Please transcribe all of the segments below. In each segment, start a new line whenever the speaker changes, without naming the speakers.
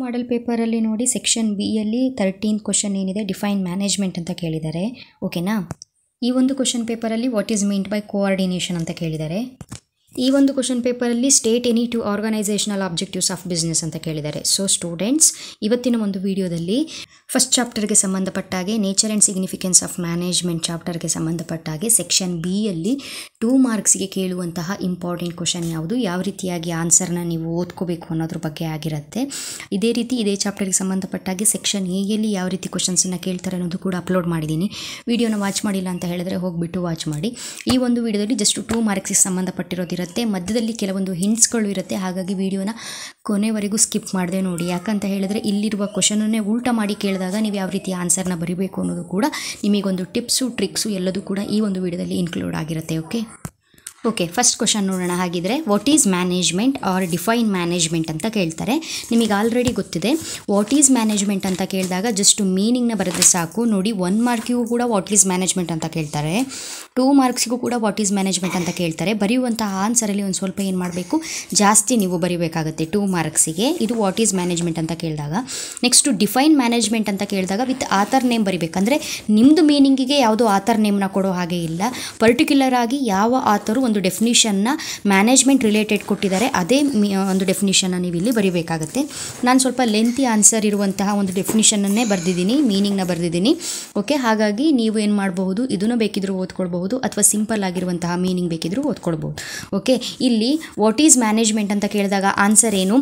model ಪೇಪರಲ್ಲಿ ನೋಡಿ section B ಯಲ್ಲಿ ತರ್ಟೀನ್ ಕ್ವಶನ್ ಏನಿದೆ ಡಿಫೈನ್ ಮ್ಯಾನೇಜ್ಮೆಂಟ್ ಅಂತ ಕೇಳಿದ್ದಾರೆ ಓಕೆನಾ ಈ ಒಂದು ಕ್ವಶನ್ ಪೇಪರಲ್ಲಿ what is meant by coordination ಅಂತ ಕೇಳಿದ್ದಾರೆ ಈ ಒಂದು ಕ್ವಶನ್ ಪೇಪರಲ್ಲಿ state any two organisational objectives of business ಅಂತ ಕೇಳಿದ್ದಾರೆ ಸೊ ಸ್ಟೂಡೆಂಟ್ಸ್ ಇವತ್ತಿನ ಒಂದು ವಿಡಿಯೋದಲ್ಲಿ ಫಸ್ಟ್ ಚಾಪ್ಟರ್ಗೆ ಸಂಬಂಧಪಟ್ಟಾಗೆ nature and significance of management ಚಾಪ್ಟರ್ಗೆ ಹಾಗೆ ಸೆಕ್ಷನ್ ಬಿ ಬಿಯಲ್ಲಿ ಟೂ ಮಾರ್ಕ್ಸ್ಗೆ ಕೇಳುವಂತಹ ಇಂಪಾರ್ಟೆಂಟ್ ಕ್ವಶನ್ ಯಾವುದು ಯಾವ ರೀತಿಯಾಗಿ ಆನ್ಸರ್ನ ನೀವು ಓದ್ಕೋಬೇಕು ಅನ್ನೋದ್ರ ಬಗ್ಗೆ ಆಗಿರುತ್ತೆ ಇದೇ ರೀತಿ ಇದೇ ಚಾಪ್ಟರ್ಗೆ ಹಾಗೆ ಸೆಕ್ಷನ್ ಎಯಲ್ಲಿ ಯಾವ ರೀತಿ ಕ್ವಶನ್ಸನ್ನು ಕೇಳ್ತಾರೆ ಅನ್ನೋದು ಕೂಡ ಅಪ್ಲೋಡ್ ಮಾಡಿದ್ದೀನಿ ವಿಡಿಯೋನ ವಾಚ್ ಮಾಡಿಲ್ಲ ಅಂತ ಹೇಳಿದ್ರೆ ಹೋಗಿಬಿಟ್ಟು ವಾಚ್ ಮಾಡಿ ಈ ಒಂದು ವಿಡಿಯೋದಲ್ಲಿ ಜಸ್ಟ್ ಟೂ ಮಾರ್ಕ್ಸಿಗೆ ಸಂಬಂಧಪಟ್ಟಿರೋದಿರ ಇರುತ್ತೆ ಮಧ್ಯದಲ್ಲಿ ಕೆಲವೊಂದು ಹಿಂಟ್ಸ್ಗಳು ಇರುತ್ತೆ ಹಾಗಾಗಿ ವಿಡಿಯೋನ ಕೊನೆವರೆಗೂ ಸ್ಕಿಪ್ ಮಾಡಿದೆ ನೋಡಿ ಯಾಕಂತ ಹೇಳಿದ್ರೆ ಇಲ್ಲಿರುವ ಕ್ವಶನನ್ನೇ ಉಲ್ಟ ಮಾಡಿ ಕೇಳಿದಾಗ ನೀವು ಯಾವ ರೀತಿ ಆನ್ಸರ್ನ ಬರೀಬೇಕು ಅನ್ನೋದು ಕೂಡ ನಿಮಗೊಂದು ಟಿಪ್ಸು ಟ್ರಿಕ್ಸು ಎಲ್ಲದೂ ಕೂಡ ಈ ಒಂದು ವಿಡಿಯೋದಲ್ಲಿ ಇನ್ಕ್ಲೂಡ್ ಆಗಿರುತ್ತೆ ಓಕೆ ಓಕೆ ಫಸ್ಟ್ ಕ್ವಶನ್ ನೋಡೋಣ ಹಾಗಿದ್ರೆ what is management or define management ಅಂತ ಕೇಳ್ತಾರೆ ನಿಮಗೆ ಆಲ್ರೆಡಿ ಗೊತ್ತಿದೆ ವಾಟ್ ಈಸ್ ಮ್ಯಾನೇಜ್ಮೆಂಟ್ ಅಂತ ಕೇಳಿದಾಗ ಜಸ್ಟ್ ಮೀನಿಂಗ್ನ ಬರೆದ್ರೆ ಸಾಕು ನೋಡಿ ಒನ್ ಮಾರ್ಕಿಗೂ ಕೂಡ ವಾಟ್ ಈಸ್ ಮ್ಯಾನೇಜ್ಮೆಂಟ್ ಅಂತ ಕೇಳ್ತಾರೆ ಟೂ ಮಾರ್ಕ್ಸ್ಗೂ ಕೂಡ ವಾಟ್ ಈಸ್ ಮ್ಯಾನೇಜ್ಮೆಂಟ್ ಅಂತ ಕೇಳ್ತಾರೆ ಬರೆಯುವಂತಹ ಆನ್ಸರಲ್ಲಿ ಒಂದು ಸ್ವಲ್ಪ ಏನು ಮಾಡಬೇಕು ಜಾಸ್ತಿ ನೀವು ಬರಿಬೇಕಾಗುತ್ತೆ ಟೂ ಮಾರ್ಕ್ಸಿಗೆ ಇದು ವಾಟ್ ಈಸ್ ಮ್ಯಾನೇಜ್ಮೆಂಟ್ ಅಂತ ಕೇಳಿದಾಗ ನೆಕ್ಸ್ಟು ಡಿಫೈನ್ ಮ್ಯಾನೇಜ್ಮೆಂಟ್ ಅಂತ ಕೇಳಿದಾಗ ವಿತ್ ಆಥರ್ ನೇಮ್ ಬರಿಬೇಕಂದ್ರೆ ನಿಮ್ಮದು ಮೀನಿಂಗಿಗೆ ಯಾವುದೋ ಆಥರ್ ನೇಮ್ನ ಕೊಡೋ ಹಾಗೆ ಇಲ್ಲ ಪರ್ಟಿಕ್ಯುಲರ್ ಆಗಿ ಯಾವ ಆಥರು ಒಂದು ಡೆಫಿನಿಷನ್ನ ಮ್ಯಾನೇಜ್ಮೆಂಟ್ ರಿಲೇಟೆಡ್ ಕೊಟ್ಟಿದ್ದಾರೆ ಅದೇ ಒಂದು ಡೆಫಿನಿಷನ್ನ ನೀವು ಇಲ್ಲಿ ಬರೀಬೇಕಾಗತ್ತೆ ನಾನು ಸ್ವಲ್ಪ ಲೆಂತಿ ಆನ್ಸರ್ ಇರುವಂತಹ ಒಂದು ಡೆಫಿನಿಷನನ್ನೇ ಬರೆದಿದ್ದೀನಿ ಮೀನಿಂಗ್ನ ಬರೆದಿದ್ದೀನಿ ಓಕೆ ಹಾಗಾಗಿ ನೀವು ಏನು ಮಾಡಬಹುದು ಇದನ್ನು ಬೇಕಿದ್ರೂ ಓದ್ಕೊಳ್ಬಹುದು ಅಥವಾ ಸಿಂಪಲ್ ಆಗಿರುವಂತಹ ಮೀನಿಂಗ್ ಬೇಕಿದ್ರೂ ಓದ್ಕೊಳ್ಬಹುದು ಓಕೆ ಇಲ್ಲಿ ವಾಟ್ ಈಸ್ ಮ್ಯಾನೇಜ್ಮೆಂಟ್ ಅಂತ ಕೇಳಿದಾಗ ಆನ್ಸರ್ ಏನು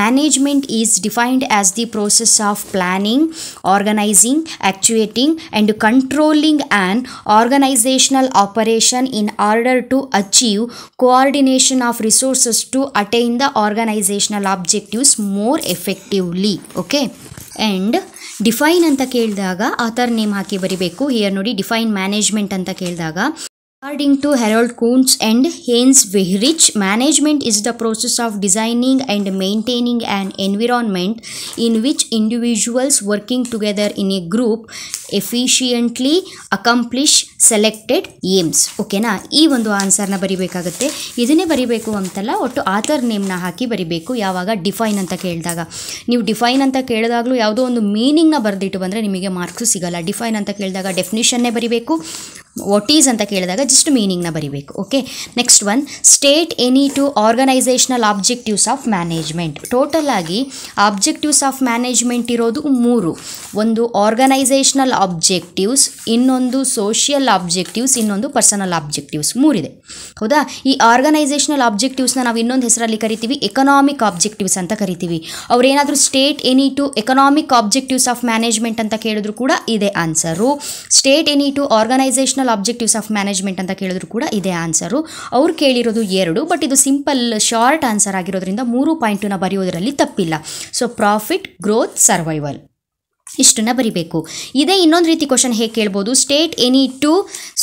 management is defined as the process of planning organising actuating and controlling and organisational operation in order to ach achieve coordination of resources to attain the organisational objectives more effectively okay and define ಅಂತ ಕೇಳಿದಾಗ ಆ ಥರ name ಹಾಕಿ ಬರಿಬೇಕು ಹೀಯರ್ ನೋಡಿ define management ಅಂತ ಕೇಳಿದಾಗ According to Harold Koontz and Haynes Wehrich, management is the process of designing and maintaining an environment in which individuals working together in a group efficiently accomplish selected aims ಓಕೆನಾ ಈ ಒಂದು ಆನ್ಸರ್ನ ಬರಿಬೇಕಾಗುತ್ತೆ ಇದನ್ನೇ ಬರಿಬೇಕು ಅಂತಲ್ಲ ಒಟ್ಟು author ನೇಮ್ನ ಹಾಕಿ ಬರಿಬೇಕು ಯಾವಾಗ ಡಿಫೈನ್ ಅಂತ ಕೇಳಿದಾಗ ನೀವು ಡಿಫೈನ್ ಅಂತ ಕೇಳಿದಾಗಲೂ ಯಾವುದೋ ಒಂದು ಮೀನಿಂಗ್ನ ಬರೆದಿಟ್ಟು ಬಂದರೆ ನಿಮಗೆ ಮಾರ್ಕ್ಸು ಸಿಗಲ್ಲ ಡಿಫೈನ್ ಅಂತ ಕೇಳಿದಾಗ ಡೆಫಿನಿಷನ್ನೇ ಬರಿಬೇಕು ವಾಟ್ ಈಸ್ ಅಂತ ಕೇಳಿದಾಗ ಜಸ್ಟ್ ಮೀನಿಂಗ್ನ ಬರಿಬೇಕು okay next one state any two organisational objectives of management total ಆಗಿ ಆಬ್ಜೆಕ್ಟಿವ್ಸ್ ಆಫ್ ಮ್ಯಾನೇಜ್ಮೆಂಟ್ ಇರೋದು ಮೂರು ಒಂದು ಆರ್ಗನೈಸೇಷನಲ್ ಆಬ್ಜೆಕ್ಟಿವ್ಸ್ ಇನ್ನೊಂದು ಸೋಷಿಯಲ್ ಆಬ್ಜೆಕ್ಟಿವ್ಸ್ ಇನ್ನೊಂದು ಪರ್ಸನಲ್ ಆಬ್ಜೆಕ್ಟಿವ್ಸ್ ಮೂರಿದೆ ಹೌದಾ ಈ ಆರ್ಗನೈಸೇಷನಲ್ ಆಬ್ಜೆಕ್ಟಿವ್ಸ್ನ ನಾವು ಇನ್ನೊಂದು ಹೆಸರಲ್ಲಿ ಕರಿತೀವಿ ಎಕನಾಮಿಕ್ ಆಬ್ಜೆಕ್ಟಿವ್ಸ್ ಅಂತ ಕರಿತೀವಿ ಅವರೇನಾದರೂ state any two economic objectives of management ಅಂತ ಕೇಳಿದ್ರು ಕೂಡ ಇದೆ answer state any two organisation objective objectives of management ಅಂತ ಕೇಳಿದ್ರು ಕೂಡ ಇದೇ ಆನ್ಸರು ಅವ್ರು ಕೇಳಿರೋದು ಎರಡು ಬಟ್ ಇದು ಸಿಂಪಲ್ ಶಾರ್ಟ್ ಆನ್ಸರ್ ಆಗಿರೋದ್ರಿಂದ ಮೂರು ಪಾಯಿಂಟನ್ನು ಬರೆಯೋದರಲ್ಲಿ ತಪ್ಪಿಲ್ಲ ಸೊ ಪ್ರಾಫಿಟ್ ಗ್ರೋತ್ ಸರ್ವೈವಲ್ ಇಷ್ಟನ್ನು ಬರಿಬೇಕು ಇದೇ ಇನ್ನೊಂದು ರೀತಿ ಕ್ವಶನ್ ಹೇಗೆ ಕೇಳ್ಬೋದು state any two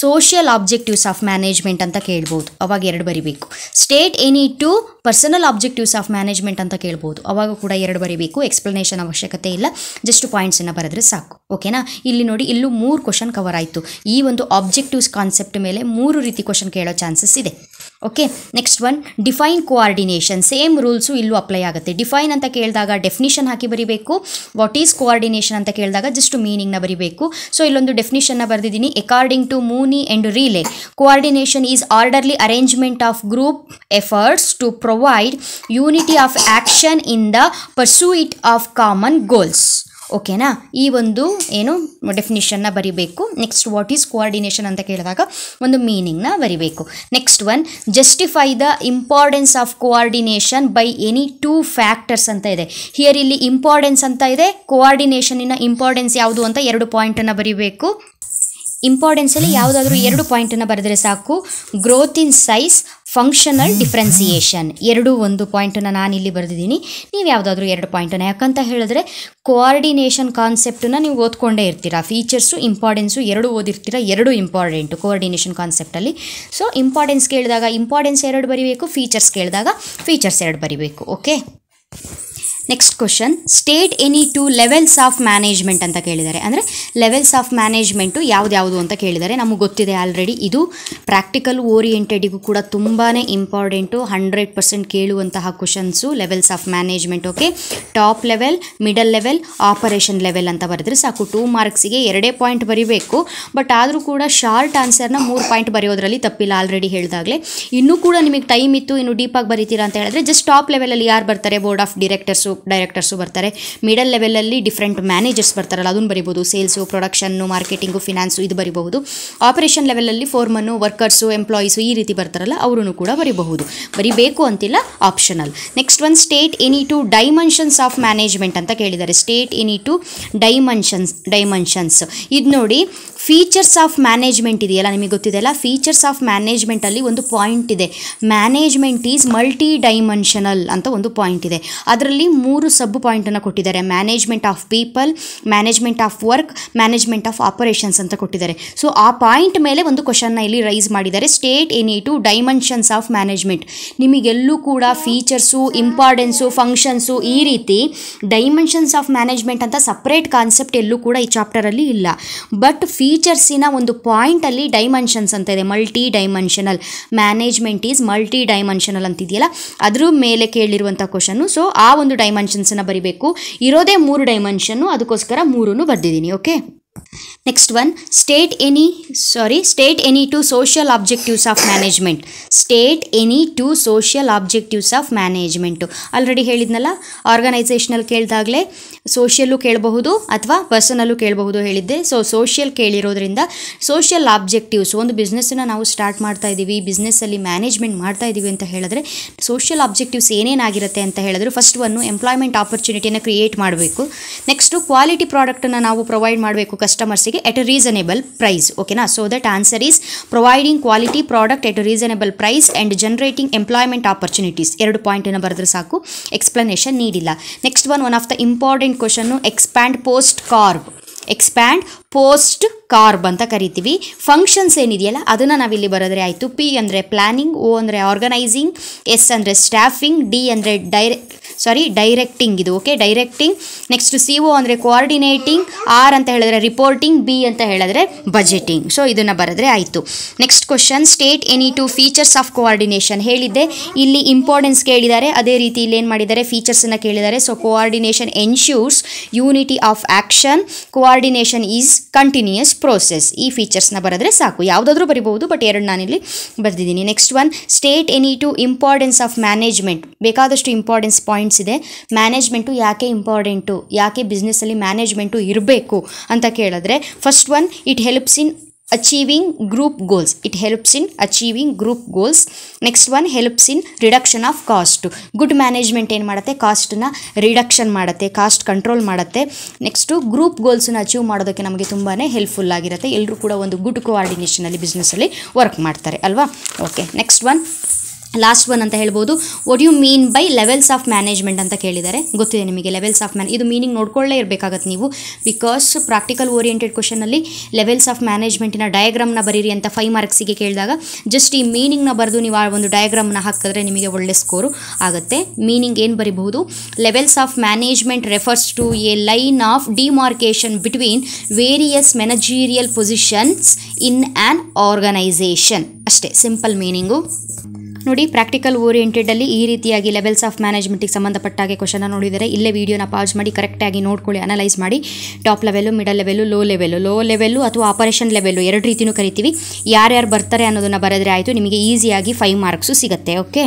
social objectives of management ಅಂತ ಕೇಳ್ಬೋದು ಅವಾಗ ಎರಡು ಬರಿಬೇಕು state any two personal objectives of management ಅಂತ ಕೇಳ್ಬೋದು ಅವಾಗ ಕೂಡ ಎರಡು ಬರಿಬೇಕು ಎಕ್ಸ್ಪ್ಲನೇಷನ್ ಅವಶ್ಯಕತೆ ಇಲ್ಲ ಜಸ್ಟ್ ಪಾಯಿಂಟ್ಸನ್ನು ಬರೆದ್ರೆ ಸಾಕು ಓಕೆನಾ ಇಲ್ಲಿ ನೋಡಿ ಇಲ್ಲೂ ಮೂರು ಕ್ವಶನ್ ಕವರ್ ಆಯಿತು ಈ ಒಂದು ಆಬ್ಜೆಕ್ಟಿವ್ಸ್ ಕಾನ್ಸೆಪ್ಟ್ ಮೇಲೆ ಮೂರು ರೀತಿ ಕ್ವಶನ್ ಕೇಳೋ ಚಾನ್ಸಸ್ ಇದೆ okay next one define coordination same rules ಇಲ್ಲೂ ಅಪ್ಲೈ ಆಗುತ್ತೆ ಡಿಫೈನ್ ಅಂತ ಕೇಳಿದಾಗ ಡೆಫಿನಿಷನ್ ಹಾಕಿ ಬರಿಬೇಕು ವಾಟ್ ಈಸ್ ಕೋಆರ್ಡಿನೇಷನ್ ಅಂತ ಕೇಳಿದಾಗ ಜಸ್ಟ್ ನ ಬರಿಬೇಕು ಸೊ ಇಲ್ಲೊಂದು ಡೆಫಿನೇಷನ್ನ ಬರೆದಿದ್ದೀನಿ according to Mooney and Reiley coordination is orderly arrangement of group efforts to provide unity of action in the pursuit of common goals ಓಕೆನಾ ಈ ಒಂದು ಏನು ಡೆಫಿನಿಷನ್ನ ಬರಿಬೇಕು ನೆಕ್ಸ್ಟ್ ವಾಟ್ ಈಸ್ ಕೋಆರ್ಡಿನೇಷನ್ ಅಂತ ಕೇಳಿದಾಗ ಒಂದು ಮೀನಿಂಗ್ನ ಬರಿಬೇಕು next one justify the importance of coordination by any two factors ಅಂತ ಇದೆ ಹಿಯರ್ ಇಲ್ಲಿ ಇಂಪಾರ್ಟೆನ್ಸ್ ಅಂತ ಇದೆ ಕೋಆರ್ಡಿನೇಷನಿನ ಇಂಪಾರ್ಟೆನ್ಸ್ ಯಾವುದು ಅಂತ ಎರಡು ಪಾಯಿಂಟನ್ನು ಬರಿಬೇಕು ಇಂಪಾರ್ಟೆನ್ಸಲ್ಲಿ ಯಾವುದಾದ್ರೂ ಎರಡು ಪಾಯಿಂಟನ್ನು ಬರೆದರೆ ಸಾಕು growth in size functional differentiation ಎರಡು ಒಂದು ಪಾಯಿಂಟನ್ನು ಇಲ್ಲಿ ಬರೆದಿದ್ದೀನಿ ನೀವು ಯಾವುದಾದ್ರೂ ಎರಡು ಪಾಯಿಂಟನ್ನು ಯಾಕಂತ ಹೇಳಿದ್ರೆ ಕೋಆರ್ಡಿನೇಷನ್ ಕಾನ್ಸೆಪ್ಟನ್ನು ನೀವು ಓದ್ಕೊಂಡೇ ಇರ್ತೀರಾ ಫೀಚರ್ಸು ಇಂಪಾರ್ಟೆನ್ಸು ಎರಡು ಓದಿರ್ತೀರಾ ಎರಡು ಇಂಪಾರ್ಟೆಂಟು ಕೋಆರ್ಡಿನೇಷನ್ ಕಾನ್ಸೆಪ್ಟಲ್ಲಿ ಸೊ ಇಂಪಾರ್ಟೆನ್ಸ್ ಕೇಳಿದಾಗ ಇಂಪಾರ್ಟೆನ್ಸ್ ಎರಡು ಬರೀಬೇಕು ಫೀಚರ್ಸ್ ಕೇಳಿದಾಗ ಫೀಚರ್ಸ್ ಎರಡು ಬರೀಬೇಕು okay next question state any two levels of management ಅಂತ ಕೇಳಿದ್ದಾರೆ ಅಂದರೆ ಲೆವೆಲ್ಸ್ ಆಫ್ ಮ್ಯಾನೇಜ್ಮೆಂಟು ಯಾವ್ದು ಅಂತ ಕೇಳಿದ್ದಾರೆ ನಮಗೆ ಗೊತ್ತಿದೆ ಆಲ್ರೆಡಿ ಇದು ಪ್ರಾಕ್ಟಿಕಲ್ ಓರಿಯೆಂಟೆಡಿಗೂ ಕೂಡ ತುಂಬಾ ಇಂಪಾರ್ಟೆಂಟು ಹಂಡ್ರೆಡ್ ಪರ್ಸೆಂಟ್ ಕೇಳುವಂತಹ questions levels of management okay top level middle level operation level ಅಂತ ಬರೆದ್ರೆ ಸಾಕು ಟೂ ಮಾರ್ಕ್ಸಿಗೆ ಎರಡೇ ಪಾಯಿಂಟ್ ಬರೀಬೇಕು ಬಟ್ ಆದರೂ ಕೂಡ ಶಾರ್ಟ್ ಆನ್ಸರ್ನ ಮೂರು ಪಾಯಿಂಟ್ ಬರೆಯೋದ್ರಲ್ಲಿ ತಪ್ಪಿಲ್ಲ ಆಲ್ರೆಡಿ ಹೇಳಿದಾಗಲೇ ಇನ್ನೂ ಕೂಡ ನಿಮಗೆ ಟೈಮ್ ಇತ್ತು ಇನ್ನು ಡೀಪಾಗಿ ಬರೀತೀರಾ ಅಂತ ಹೇಳಿದ್ರೆ ಜಸ್ಟ್ ಟಾಪ್ ಲೆವೆಲಲ್ಲಿ ಯಾರು ಬರ್ತಾರೆ ಬೋರ್ಡ್ ಆಫ್ ಡಿರೆಕ್ಟರ್ಸು ಡೈರೆಕ್ಟರ್ಸು ಬರ್ತಾರೆ ಮಿಡಲ್ ಲೆವೆಲಲ್ಲಿ ಡಿಫ್ರೆಂಟ್ ಮ್ಯಾನೇಜರ್ಸ್ ಬರ್ತಾರಲ್ಲ ಅದನ್ನು ಬರಿಬೋದು ಸೇಲ್ಸು ಪ್ರೊಡಕ್ಷನ್ನು ಮಾರ್ಕೆಟಿಂಗು ಫಿನಾನ್ಸು ಇದು ಬರಿಬಹುದು ಆಪರೇಷನ್ ಲೆವೆಲಲ್ಲಿ ಫೋರ್ಮನ್ನು ವರ್ಕರ್ಸು ಎಂಪ್ಲಾಯೀಸು ಈ ರೀತಿ ಬರ್ತಾರಲ್ಲ ಅವರೂ ಕೂಡ ಬರಿಬಹುದು ಬರಿಬೇಕು ಅಂತಿಲ್ಲ ಆಪ್ಷನಲ್ ನೆಕ್ಸ್ಟ್ ಒಂದು state any two dimensions of management ಅಂತ ಕೇಳಿದ್ದಾರೆ state any two dimensions dimensions ಇದು ನೋಡಿ ಫೀಚರ್ಸ್ ಆಫ್ ಮ್ಯಾನೇಜ್ಮೆಂಟ್ ಇದೆಯಲ್ಲ ನಿಮಗೆ ಅಲ್ಲ ಫೀಚರ್ಸ್ ಆಫ್ ಮ್ಯಾನೇಜ್ಮೆಂಟಲ್ಲಿ ಒಂದು ಪಾಯಿಂಟ್ ಇದೆ ಮ್ಯಾನೇಜ್ಮೆಂಟ್ ಈಸ್ ಮಲ್ಟಿ ಡೈಮೆನ್ಷನಲ್ ಅಂತ ಒಂದು ಪಾಯಿಂಟ್ ಇದೆ ಅದರಲ್ಲಿ ಮೂರು ಸಬ್ ಪಾಯಿಂಟನ್ನು ಕೊಟ್ಟಿದ್ದಾರೆ management of people management of work management of operations ಅಂತ ಕೊಟ್ಟಿದ್ದಾರೆ ಸೊ ಆ ಪಾಯಿಂಟ್ ಮೇಲೆ ಒಂದು ಕ್ವಶನ್ನ ಇಲ್ಲಿ ರೈಸ್ ಮಾಡಿದ್ದಾರೆ state any two dimensions of management ನಿಮಗೆಲ್ಲೂ ಕೂಡ ಫೀಚರ್ಸು ಇಂಪಾರ್ಟೆನ್ಸು ಫಂಕ್ಷನ್ಸು ಈ ರೀತಿ ಡೈಮೆನ್ಷನ್ಸ್ ಆಫ್ ಮ್ಯಾನೇಜ್ಮೆಂಟ್ ಅಂತ ಸಪ್ರೇಟ್ ಕಾನ್ಸೆಪ್ಟ್ ಎಲ್ಲೂ ಕೂಡ ಈ ಚಾಪ್ಟರಲ್ಲಿ ಇಲ್ಲ ಬಟ್ ಫೀಚರ್ಸಿನ ಒಂದು ಪಾಯಿಂಟಲ್ಲಿ ಡೈಮೆನ್ಷನ್ಸ್ ಅಂತ ಇದೆ multi dimensional management is multi dimensional ಅಂತಿದೆಯಲ್ಲ ಅದ್ರ ಮೇಲೆ ಕೇಳಿರುವಂಥ ಕ್ವಶನ್ನು ಸೊ ಆ ಒಂದು ಡೈಮೆನ್ಷನ್ ಡೈಮೆನ್ಷನ್ಸನ್ನು ಬರೀಬೇಕು ಇರೋದೇ ಮೂರು ಡೈಮೆನ್ಷನ್ನು ಅದಕ್ಕೋಸ್ಕರ ಮೂರೂ ಬರೆದಿದ್ದೀನಿ okay next one state any sorry state any two social objectives of management state any two social objectives of management already ಹೇಳಿದ್ನಲ್ಲ ಆರ್ಗನೈಸೇಷನಲ್ಲಿ ಕೇಳಿದಾಗಲೇ ಸೋಷಿಯಲ್ಲೂ ಕೇಳಬಹುದು ಅಥವಾ ಪರ್ಸನಲ್ಲೂ ಕೇಳಬಹುದು ಹೇಳಿದ್ದೆ ಸೊ ಸೋಷಿಯಲ್ ಕೇಳಿರೋದ್ರಿಂದ ಸೋಷಿಯಲ್ ಆಬ್ಜೆಕ್ಟಿವ್ಸ್ ಒಂದು ಬಿಸ್ನೆಸ್ಸನ್ನು ನಾವು ಸ್ಟಾರ್ಟ್ ಮಾಡ್ತಾ ಇದ್ದೀವಿ ಬಿಸ್ನೆಸ್ಸಲ್ಲಿ ಮ್ಯಾನೇಜ್ಮೆಂಟ್ ಮಾಡ್ತಾ ಇದ್ದೀವಿ ಅಂತ ಹೇಳಿದ್ರೆ ಸೋಷಿಯಲ್ ಆಬ್ಜೆಕ್ಟಿವ್ಸ್ ಏನೇನಾಗಿರುತ್ತೆ ಅಂತ ಹೇಳಿದ್ರು ಫಸ್ಟ್ ಒನ್ನು ಎಂಪ್ಲಾಯ್ಮೆಂಟ್ ಆಪರ್ಚುನಿಟಿಯನ್ನು ಕ್ರಿಯೇಟ್ ಮಾಡಬೇಕು ನೆಕ್ಸ್ಟು ಕ್ವಾಲಿಟಿ ಪ್ರಾಡಕ್ಟನ್ನು ನಾವು ಪ್ರೊವೈಡ್ ಮಾಡಬೇಕು ಕಸ್ಟಮರ್ಸಿಗೆ ಕೊಡ್ತೀವಿ ಎಟ್ ಎ ರೀಸನೇಬಲ್ ಪ್ರೈಸ್ ಓಕೆನಾ so that answer is providing quality product at a reasonable price and generating employment opportunities ಎರಡು ಪಾಯಿಂಟನ್ನು ಬರೆದ್ರೆ ಸಾಕು ಎಕ್ಸ್ಪ್ಲನೇಷನ್ ನೀಡಿಲ್ಲ next one one of the important question expand POSDCORB expand POSDCORB ಅಂತ ಕರಿತೀವಿ functions ಏನಿದೆಯಲ್ಲ ಅದನ್ನು ನಾವಿಲ್ಲಿ ಬರೋದ್ರೆ ಆಯಿತು ಪಿ ಅಂದರೆ ಪ್ಲಾನಿಂಗ್ ಓ ಅಂದರೆ ಆರ್ಗನೈಸಿಂಗ್ ಎಸ್ ಅಂದರೆ ಸ್ಟಾಫಿಂಗ್ ಡಿ ಅಂದರೆ ಡೈರೆ ಸಾರಿ ಡೈರೆಕ್ಟಿಂಗ್ ಇದು okay directing next C O ಅಂದರೆ ಕೋಆರ್ಡಿನೇಟಿಂಗ್ ಆರ್ ಅಂತ ಹೇಳಿದ್ರೆ ರಿಪೋರ್ಟಿಂಗ್ ಬಿ ಅಂತ ಹೇಳಿದ್ರೆ ಬಜೆಟಿಂಗ್ ಸೊ ಇದನ್ನು ಬರೆದ್ರೆ ಆಯಿತು next question state any two features of coordination ಹೇಳಿದ್ದೆ ಇಲ್ಲಿ ಇಂಪಾರ್ಟೆನ್ಸ್ ಕೇಳಿದ್ದಾರೆ ಅದೇ ರೀತಿ ಇಲ್ಲಿ ಏನು ಮಾಡಿದ್ದಾರೆ ಫೀಚರ್ಸನ್ನು ಕೇಳಿದ್ದಾರೆ so coordination ensures unity of action coordination is continuous process ಈ ಫೀಚರ್ಸ್ನ ಬರೆದ್ರೆ ಸಾಕು ಯಾವುದಾದ್ರೂ ಬರಿಬಹುದು ಬಟ್ ಎರಡು ನಾನಿಲ್ಲಿ ಬರೆದಿದ್ದೀನಿ next one state any two importance of management ಬೇಕಾದಷ್ಟು ಇಂಪಾರ್ಟೆನ್ಸ್ ಪಾಯಿಂಟ್ಸ್ ಇದೆ ಮ್ಯಾನೇಜ್ಮೆಂಟು ಯಾಕೆ ಇಂಪಾರ್ಟೆಂಟು ಯಾಕೆ ಬಿಸ್ನೆಸ್ಸಲ್ಲಿ ಮ್ಯಾನೇಜ್ಮೆಂಟು ಇರಬೇಕು ಅಂತ ಕೇಳಿದ್ರೆ first one it helps in achieving group goals it helps in achieving group goals next one helps in reduction of cost good management ಏನು ಮಾಡುತ್ತೆ ಕಾಸ್ಟನ್ನ ರಿಡಕ್ಷನ್ ಮಾಡುತ್ತೆ ಕಾಸ್ಟ್ ಕಂಟ್ರೋಲ್ ಮಾಡುತ್ತೆ ನೆಕ್ಸ್ಟು ಗ್ರೂಪ್ ಗೋಲ್ಸನ್ನ ಅಚೀವ್ ಮಾಡೋದಕ್ಕೆ ನಮಗೆ ತುಂಬಾ ಹೆಲ್ಪ್ಫುಲ್ ಆಗಿರುತ್ತೆ ಎಲ್ಲರೂ ಕೂಡ ಒಂದು ಗುಡ್ ಕೋಆರ್ಡಿನೇಷನಲ್ಲಿ ಬಿಸ್ನೆಸ್ಸಲ್ಲಿ ವರ್ಕ್ ಮಾಡ್ತಾರೆ ಅಲ್ವಾ okay next one last one ಅಂತ ಹೇಳ್ಬೋದು what you mean by levels of management ಅಂತ ಕೇಳಿದ್ದಾರೆ ಗೊತ್ತಿದೆ ನಿಮಗೆ ಲೆವೆಲ್ಸ್ ಆಫ್ ಮ್ಯಾನ್ ಇದು ಮೀನಿಂಗ್ ನೋಡ್ಕೊಳ್ಳೇ ಇರಬೇಕಾಗತ್ತೆ ನೀವು ಬಿಕಾಸ್ ಪ್ರಾಕ್ಟಿಕಲ್ ಓರಿಯೆಂಟೆಡ್ ಕ್ವಶನಲ್ಲಿ ಲೆವೆಲ್ಸ್ ಆಫ್ ಮ್ಯಾನೇಜ್ಮೆಂಟಿನ ಡಯಾಗ್ರಾಮ್ನ ಬರೀರಿ ಅಂತ ಫೈವ್ ಮಾರ್ಕ್ಸಿಗೆ ಕೇಳಿದಾಗ ಜಸ್ಟ್ ಈ ಮೀನಿಂಗ್ನ ಬರೆದು ನೀವು ಆ ಒಂದು ಡಯಾಗ್ರಾಮ್ನ ಹಾಕಿದ್ರೆ ನಿಮಗೆ ಒಳ್ಳೆ ಸ್ಕೋರು ಆಗುತ್ತೆ ಮೀನಿಂಗ್ ಏನು ಬರಿಬಹುದು levels of management refers to a line of demarcation between various managerial positions in an organisation ಅಷ್ಟೇ ಸಿಂಪಲ್ ಮೀನಿಂಗು ನೋಡಿ ಪ್ರಾಕ್ಟಿಕಲ್ ಓರಿಯೆಂಟೆಡಲ್ಲಿ ಈ ರೀತಿಯಾಗಿ ಲೆವೆಲ್ಸ್ ಆಫ್ ಮ್ಯಾನೇಜ್ಮೆಂಟಿಗೆ ಸಂಬಂಧಪಟ್ಟ ಹಾಗೆ ಕ್ವಶನ ನೋಡಿದರೆ ಇಲ್ಲೇ ವೀಡಿಯೋನ ಪಾಸ್ ಮಾಡಿ ಕರೆಕ್ಟಾಗಿ ನೋಡ್ಕೊಳ್ಳಿ ಅನಲೈಸ್ ಮಾಡಿ top level middle level low level low level ಅಥವಾ ಆಪರೇಷನ್ ಲೆವೆಲ್ಲು ಎರಡು ರೀತಿಯೂ ಕರಿತೀವಿ ಯಾರ್ಯಾರು ಬರ್ತಾರೆ ಅನ್ನೋದನ್ನು ಬರೆದ್ರೆ ಆಯಿತು ನಿಮಗೆ ಈಸಿಯಾಗಿ ಫೈವ್ ಮಾರ್ಕ್ಸು ಸಿಗುತ್ತೆ ಓಕೆ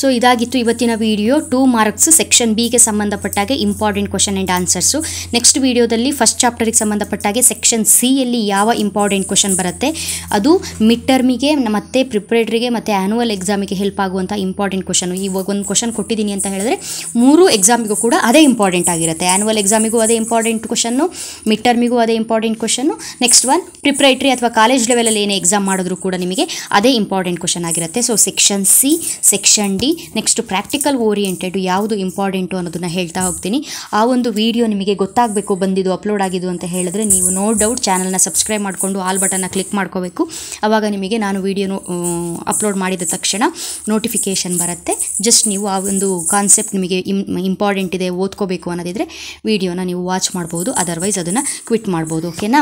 ಸೊ ಇದಾಗಿತ್ತು ಇವತ್ತಿನ ವಿಡಿಯೋ ಟೂ ಮಾರ್ಕ್ಸ್ ಸೆಕ್ಷನ್ ಬಿಗೆ ಸಂಬಂಧಪಟ್ಟಾಗೆ important question and answers next ವಿಡಿಯೋದಲ್ಲಿ ಫಸ್ಟ್ ಚಾಪ್ಟರಿಗೆ ಸಂಬಂಧಪಟ್ಟಾಗೆ ಸೆಕ್ಷನ್ ಸಿಯಲ್ಲಿ ಯಾವ ಇಂಪಾರ್ಟೆಂಟ್ ಕ್ವಶನ್ ಬರುತ್ತೆ ಅದು ಮಿಡ್ ಟರ್ಮಿಗೆ ಮತ್ತು ಪ್ರಿಪ್ರೇಟ್ರಿಗೆ ಮತ್ತು ಆ್ಯನುವಲ್ ಎಕ್ಸಾಮಿಗೆ ಹೆಲ್ಪ್ ಆಗುವಂಥ ಇಂಪಾರ್ಟೆಂಟ್ ಕ್ವಶನು ಇವಾಗ ಒಂದು ಕ್ವಶನ್ ಕೊಟ್ಟಿದ್ದೀನಿ ಅಂತ ಹೇಳಿದ್ರೆ ಮೂರು ಎಕ್ಸಾಮಿಗೂ ಕೂಡ ಅದೇ ಇಂಪಾರ್ಟೆಂಟ್ ಆಗಿರುತ್ತೆ ಆ್ಯನುವಲ್ ಎಕ್ಸಾಮಿಗೂ ಅದೇ ಇಂಪಾರ್ಟೆಂಟ್ ಕ್ವಶನ್ನು ಮಿಡ್ ಟರ್ಮಿಗೂ ಅದೇ important question next one preparatory ಅಥವಾ ಕಾಲೇಜ್ ಲೆವೆಲಲ್ಲಿ ಏನೇ ಎಕ್ಸಾಮ್ ಮಾಡಿದ್ರು ಕೂಡ ನಿಮಗೆ ಅದೇ ಇಂಪಾರ್ಟೆಂಟ್ ಕ್ವಶನ್ ಆಗಿರುತ್ತೆ so section C section D next practical oriented ಯಾವುದು ಇಂಪಾರ್ಟೆಂಟು ಅನ್ನೋದನ್ನು ಹೇಳ್ತಾ ಹೋಗ್ತೀನಿ ಆ ಒಂದು ವಿಡಿಯೋ ನಿಮಗೆ ಗೊತ್ತಾಗಬೇಕು ಬಂದಿದ್ದು ಅಪ್ಲೋಡ್ ಆಗಿದ್ದು ಅಂತ ಹೇಳಿದ್ರೆ ನೀವು ನೋ ಡೌಟ್ ಚಾನಲ್ನ ಸಬ್ಸ್ಕ್ರೈಬ್ ಮಾಡಿಕೊಂಡು ಆಲ್ ಬಟನ್ನ ಕ್ಲಿಕ್ ಮಾಡ್ಕೋಬೇಕು ಆವಾಗ ನಿಮಗೆ ನಾನು ವೀಡಿಯೋ ಅಪ್ಲೋಡ್ ಮಾಡಿದ ತಕ್ಷಣ ನೋಟಿಫಿಕೇಷನ್ ಬರುತ್ತೆ ಜಸ್ಟ್ ನೀವು ಆ ಒಂದು ಕಾನ್ಸೆಪ್ಟ್ ನಿಮಗೆ ಇಂಪಾರ್ಟೆಂಟ್ ಇದೆ ಓದ್ಕೋಬೇಕು ಅನ್ನೋದಿದ್ರೆ ವಿಡಿಯೋನ ನೀವು ವಾಚ್ ಮಾಡ್ಬೋದು ಅದರ್ವೈಸ್ ಅದನ್ನು ಕ್ವಿಟ್ ಮಾಡ್ಬೋದು ಓಕೆನಾ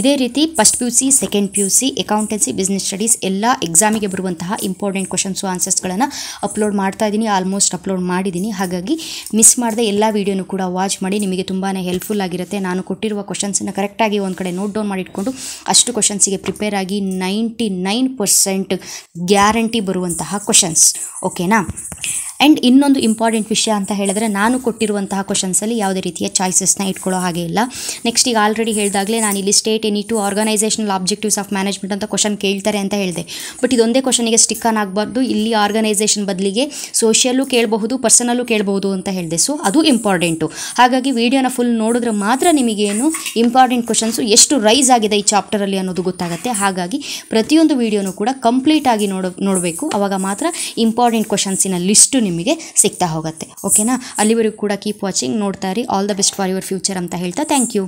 ಇದೇ ರೀತಿ first P U C second P U C accountancy business studies ಎಲ್ಲ ಎಕ್ಸಾಮಿಗೆ ಬರುವಂತಹ ಇಂಪಾರ್ಟೆಂಟ್ ಕ್ವಶನ್ಸು ಆನ್ಸರ್ಸ್ಗಳನ್ನು ಅಪ್ಲೋಡ್ ಮಾಡ್ತಾ ಇದ್ದೀನಿ ಆಲ್ಮೋಸ್ಟ್ ಅಪ್ಲೋಡ್ ಮಾಡಿದ್ದೀನಿ ಹಾಗಾಗಿ ಮಿಸ್ ಮಾಡದೆ ಎಲ್ಲ ವೀಡಿಯೋನು ಕೂಡ ವಾಚ್ ಮಾಡಿ ನಿಮಗೆ ತುಂಬಾ ಹೆಲ್ಪ್ಫುಲ್ ಆಗಿರುತ್ತೆ ನಾನು ಕೊಟ್ಟಿರುವ ಕ್ವಶನ್ಸನ್ನು ಕರೆಕ್ಟಾಗಿ ಒಂದು ಕಡೆ ನೋಟ್ ಡೌನ್ ಮಾಡಿಟ್ಕೊಂಡು ಅಷ್ಟು ಕ್ವಶನ್ಸಿಗೆ ಪ್ರಿಪೇರ್ ಆಗಿ ನೈಂಟಿ ನೈನ್ ಪರ್ಸೆಂಟ್ ಗ್ಯಾರಂಟಿ ಬರುವಂತಹ ಕ್ವಶನ್ಸ್ ಓಕೆನಾ ಆ್ಯಂಡ್ ಇನ್ನೊಂದು ಇಂಪಾರ್ಟೆಂಟ್ ವಿಷಯ ಅಂತ ಹೇಳಿದ್ರೆ ನಾನು ಕೊಟ್ಟಿರುವಂತಹ ಕ್ವಶನ್ಸಲ್ಲಿ ಯಾವುದೇ ರೀತಿಯ ಚಾಯ್ಸಸ್ನ ಇಟ್ಕೊಳ್ಳೋ ಹಾಗೆ ಇಲ್ಲ ನೆಕ್ಸ್ಟ್ ಈಗ ಆಲ್ರೆಡಿ ಹೇಳಿದಾಗಲೇ ನಾನು ಇಲ್ಲಿ state any two organisational objectives of management ಅಂತ ಕ್ವಶನ್ ಕೇಳ್ತಾರೆ ಅಂತ ಹೇಳಿದೆ ಬಟ್ ಇದೊಂದೇ ಕ್ವಶನಿಗೆ ಸ್ಟಿಕ್ ಆನ್ ಆಗಬಾರ್ದು ಇಲ್ಲಿ ಆರ್ಗನೈಸೇಷನ್ ಬದಲಿಗೆ ಸೋಷಿಯಲ್ಲೂ ಕೇಳಬಹುದು ಪರ್ಸನಲ್ಲೂ ಕೇಳಬಹುದು ಅಂತ ಹೇಳಿದೆ ಸೊ ಅದು ಇಂಪಾರ್ಟೆಂಟು ಹಾಗಾಗಿ ವಿಡಿಯೋನ ಫುಲ್ ನೋಡಿದ್ರೆ ಮಾತ್ರ ನಿಮಗೇನು ಇಂಪಾರ್ಟೆಂಟ್ ಕ್ವಶನ್ಸು ಎಷ್ಟು ರೈಸ್ ಆಗಿದೆ ಈ ಚಾಪ್ಟರಲ್ಲಿ ಅನ್ನೋದು ಗೊತ್ತಾಗುತ್ತೆ ಹಾಗಾಗಿ ಪ್ರತಿಯೊಂದು ವಿಡಿಯೋನೂ ಕೂಡ ಕಂಪ್ಲೀಟ್ ಆಗಿ ನೋಡೋ ನೋಡಬೇಕು ಅವಾಗ ಮಾತ್ರ ಇಂಪಾರ್ಟೆಂಟ್ ಕ್ವಶನ್ಸಿನ ಲಿಸ್ಟು ನಿಮಗೆ ಸಿಗ್ತಾ ಹೋಗುತ್ತೆ ಓಕೆನಾ ಅಲ್ಲಿವರೆಗೂ ಕೂಡ ಕೀಪ್ ವಾಚಿಂಗ್ ನೋಡ್ತಾ ಇರಿ all the best for your future ಅಂತ ಹೇಳ್ತಾ ಥ್ಯಾಂಕ್ ಯು